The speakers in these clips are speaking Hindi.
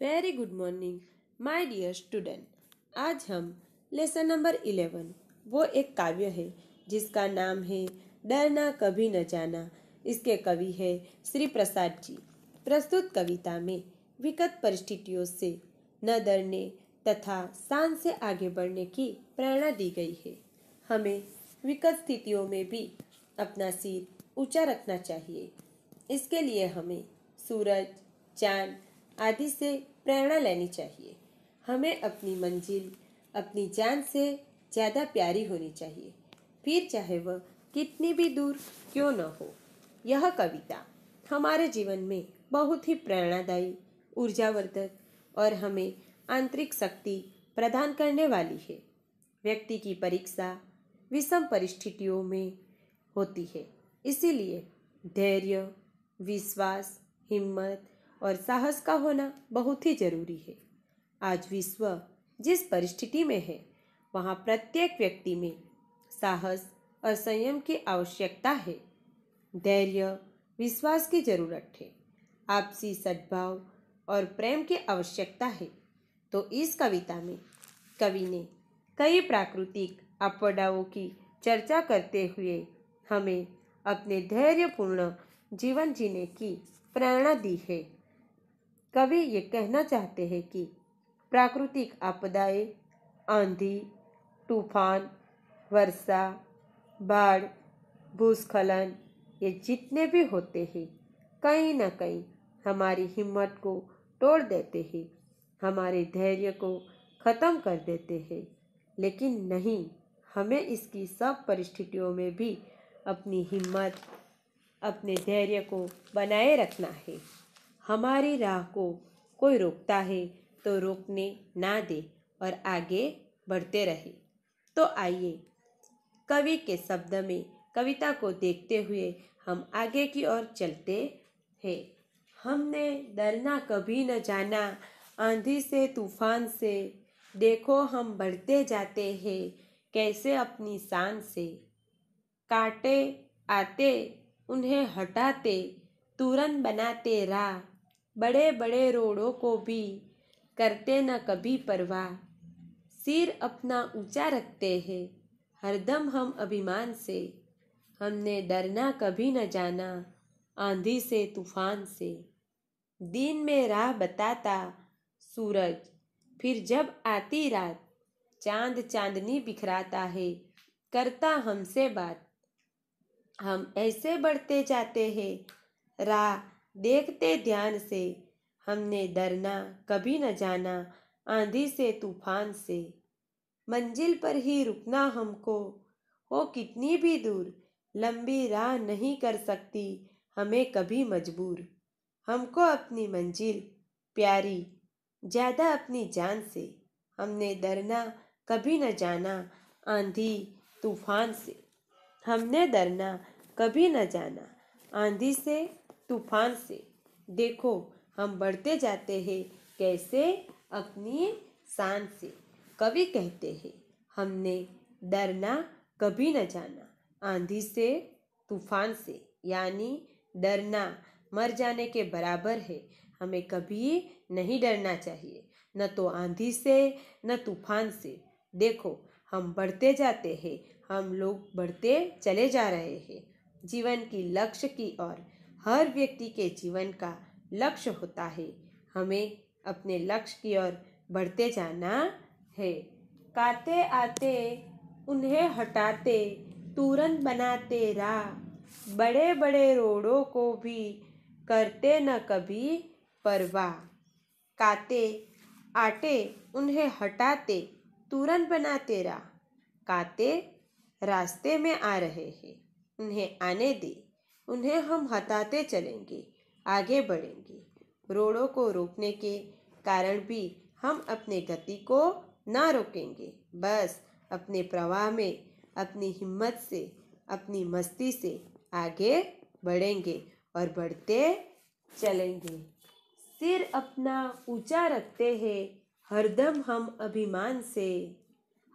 very good morning my dear student आज हम लेसन नंबर इलेवन वो एक काव्य है जिसका नाम है डरना कभी न जाना इसके कवि है श्री प्रसाद जी प्रस्तुत कविता में विकट परिस्थितियों से न डरने तथा शान से आगे बढ़ने की प्रेरणा दी गई है हमें विकट स्थितियों में भी अपना सिर ऊंचा रखना चाहिए इसके लिए हमें सूरज चांद आदि से प्रेरणा लेनी चाहिए हमें अपनी मंजिल अपनी जान से ज़्यादा प्यारी होनी चाहिए फिर चाहे वह कितनी भी दूर क्यों न हो यह कविता हमारे जीवन में बहुत ही प्रेरणादायी ऊर्जावर्धक और हमें आंतरिक शक्ति प्रदान करने वाली है व्यक्ति की परीक्षा विषम परिस्थितियों में होती है इसीलिए धैर्य विश्वास हिम्मत और साहस का होना बहुत ही जरूरी है आज विश्व जिस परिस्थिति में है वहाँ प्रत्येक व्यक्ति में साहस और संयम की आवश्यकता है धैर्य विश्वास की जरूरत है आपसी सद्भाव और प्रेम की आवश्यकता है तो इस कविता में कवि ने कई प्राकृतिक अपडाओं की चर्चा करते हुए हमें अपने धैर्यपूर्ण जीवन जीने की प्रेरणा दी है कवि ये कहना चाहते हैं कि प्राकृतिक आपदाएं आंधी तूफान वर्षा बाढ़ भूस्खलन ये जितने भी होते हैं कहीं ना कहीं हमारी हिम्मत को तोड़ देते हैं हमारे धैर्य को ख़त्म कर देते हैं लेकिन नहीं हमें इसकी सब परिस्थितियों में भी अपनी हिम्मत अपने धैर्य को बनाए रखना है हमारी राह को कोई रोकता है तो रोकने ना दे और आगे बढ़ते रहे तो आइए कवि के शब्द में कविता को देखते हुए हम आगे की ओर चलते हैं हमने डरना कभी न जाना आंधी से तूफान से देखो हम बढ़ते जाते हैं कैसे अपनी शान से काटे आते उन्हें हटाते तुरंत बनाते राह बड़े बड़े रोड़ों को भी करते न कभी परवाह सिर अपना ऊंचा रखते हैं हरदम हम अभिमान से हमने डरना कभी न जाना आंधी से तूफान से दिन में राह बताता सूरज फिर जब आती रात चांद चांदनी बिखराता है करता हमसे बात हम ऐसे बढ़ते जाते हैं राह देखते ध्यान से हमने डरना कभी न जाना आंधी से तूफान से मंजिल पर ही रुकना हमको हो कितनी भी दूर लंबी राह नहीं कर सकती हमें कभी मजबूर हमको अपनी मंजिल प्यारी ज़्यादा अपनी जान से हमने डरना कभी न जाना आंधी तूफान से हमने डरना कभी न जाना आंधी से तूफान से देखो हम बढ़ते जाते हैं कैसे अपनी शान से कवि कहते हैं हमने डरना कभी न जाना आंधी से तूफान से यानी डरना मर जाने के बराबर है हमें कभी नहीं डरना चाहिए न तो आंधी से न तूफान से देखो हम बढ़ते जाते हैं हम लोग बढ़ते चले जा रहे हैं जीवन की लक्ष्य की ओर हर व्यक्ति के जीवन का लक्ष्य होता है हमें अपने लक्ष्य की ओर बढ़ते जाना है काते आते उन्हें हटाते तुरंत बनाते रा बड़े बड़े रोडों को भी करते न कभी परवाह काते आटे उन्हें हटाते तुरंत बनाते रा काते रास्ते में आ रहे हैं उन्हें आने दे उन्हें हम हटाते चलेंगे आगे बढ़ेंगे रोड़ों को रोकने के कारण भी हम अपने गति को ना रोकेंगे बस अपने प्रवाह में अपनी हिम्मत से अपनी मस्ती से आगे बढ़ेंगे और बढ़ते चलेंगे सिर अपना ऊंचा रखते हैं हरदम हम अभिमान से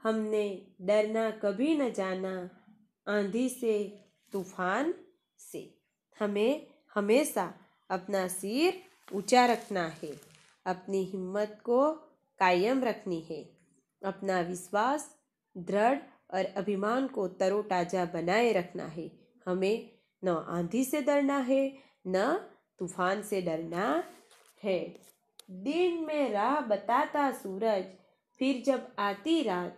हमने डरना कभी न जाना आंधी से तूफान से हमें हमेशा अपना सिर ऊंचा रखना है अपनी हिम्मत को कायम रखनी है अपना विश्वास दृढ़ और अभिमान को तरोताज़ा बनाए रखना है हमें न आंधी से डरना है न तूफान से डरना है दिन में राह बताता सूरज फिर जब आती रात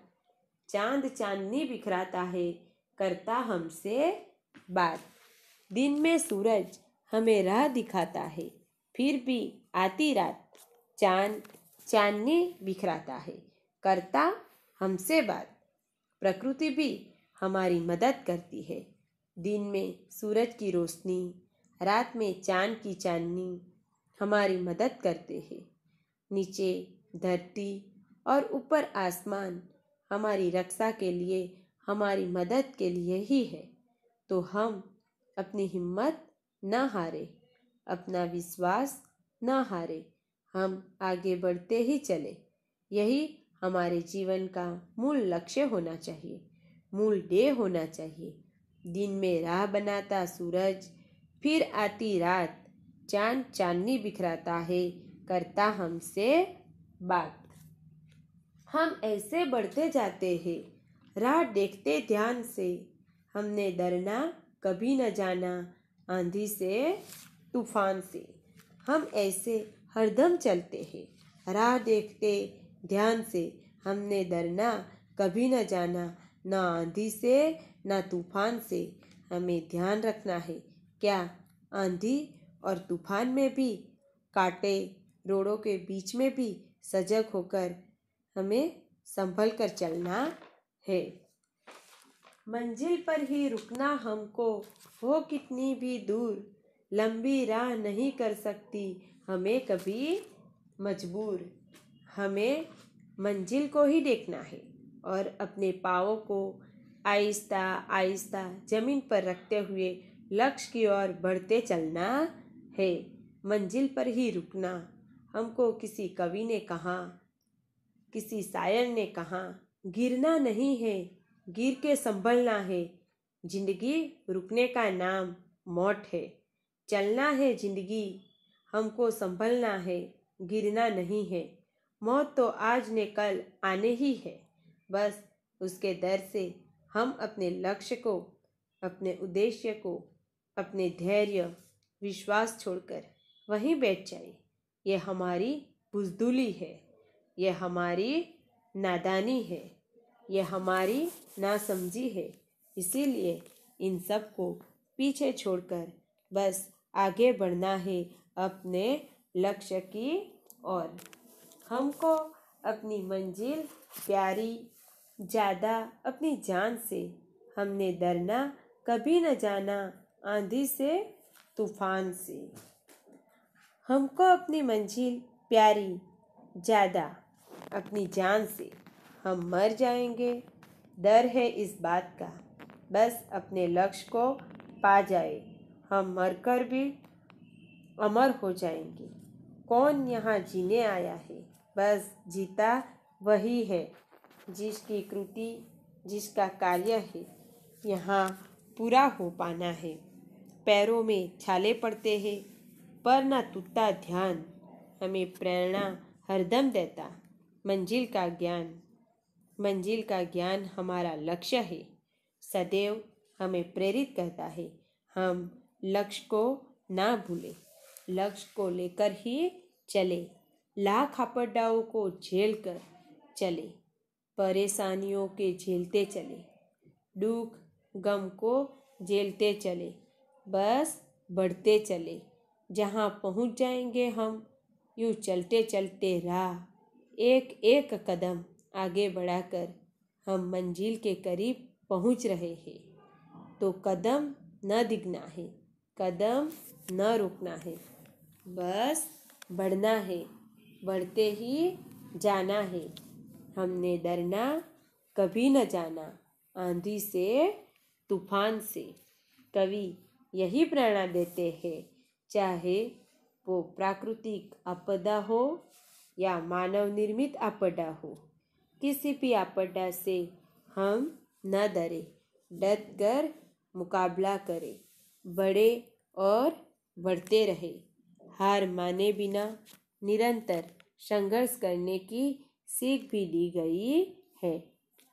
चांद चांदनी बिखराता है करता हमसे बात दिन में सूरज हमें राह दिखाता है फिर भी आती रात चांद चांदनी बिखराता है करता हमसे बात प्रकृति भी हमारी मदद करती है दिन में सूरज की रोशनी रात में चांद की चांदनी हमारी मदद करते हैं नीचे धरती और ऊपर आसमान हमारी रक्षा के लिए हमारी मदद के लिए ही है तो हम अपनी हिम्मत ना हारे अपना विश्वास ना हारे हम आगे बढ़ते ही चले यही हमारे जीवन का मूल लक्ष्य होना चाहिए मूल डे होना चाहिए दिन में राह बनाता सूरज फिर आती रात चांद चांदनी बिखराता है करता हमसे बात हम ऐसे बढ़ते जाते हैं राह देखते ध्यान से हमने डरना कभी न जाना आंधी से तूफान से हम ऐसे हरदम चलते हैं राह देखते ध्यान से हमने डरना कभी न जाना ना आंधी से ना तूफान से हमें ध्यान रखना है क्या आंधी और तूफान में भी काटे रोड़ों के बीच में भी सजग होकर हमें संभल कर चलना है मंजिल पर ही रुकना हमको हो कितनी भी दूर लंबी राह नहीं कर सकती हमें कभी मजबूर हमें मंजिल को ही देखना है और अपने पाओं को आहिस्ता आहिस्ता ज़मीन पर रखते हुए लक्ष्य की ओर बढ़ते चलना है मंजिल पर ही रुकना हमको किसी कवि ने कहा किसी शायर ने कहा गिरना नहीं है गिर के संभलना है जिंदगी रुकने का नाम मौत है चलना है जिंदगी हमको संभलना है गिरना नहीं है मौत तो आज ने कल आने ही है बस उसके डर से हम अपने लक्ष्य को अपने उद्देश्य को अपने धैर्य विश्वास छोड़कर वहीं बैठ जाए यह हमारी बुजदुली है यह हमारी नादानी है यह हमारी नासमझी है इसीलिए इन सब को पीछे छोड़कर बस आगे बढ़ना है अपने लक्ष्य की ओर हमको अपनी मंजिल प्यारी ज़्यादा अपनी जान से हमने डरना कभी न जाना आंधी से तूफान से हमको अपनी मंजिल प्यारी ज़्यादा अपनी जान से हम मर जाएंगे डर है इस बात का बस अपने लक्ष्य को पा जाए हम मर कर भी अमर हो जाएंगे कौन यहाँ जीने आया है बस जीता वही है जिसकी कृति जिसका कार्य है यहाँ पूरा हो पाना है पैरों में छाले पड़ते हैं पर ना टूटता ध्यान हमें प्रेरणा हरदम देता मंजिल का ज्ञान मंजिल का ज्ञान हमारा लक्ष्य है सदैव हमें प्रेरित करता है हम लक्ष्य को ना भूलें लक्ष्य को लेकर ही चले लाख अपडाओं को झेल कर चले परेशानियों के झेलते चले दुख गम को झेलते चले बस बढ़ते चले जहाँ पहुँच जाएंगे हम यूँ चलते चलते राह एक एक कदम आगे बढ़ाकर हम मंजिल के करीब पहुंच रहे हैं तो कदम न दिखना है कदम न रुकना है बस बढ़ना है बढ़ते ही जाना है हमने डरना कभी न जाना आंधी से तूफान से कवि यही प्रेरणा देते हैं चाहे वो प्राकृतिक आपदा हो या मानव निर्मित आपदा हो किसी भी आपदा से हम न डरे डट कर मुकाबला करें बड़े और बढ़ते रहे हार माने बिना निरंतर संघर्ष करने की सीख भी दी गई है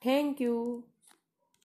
थैंक यू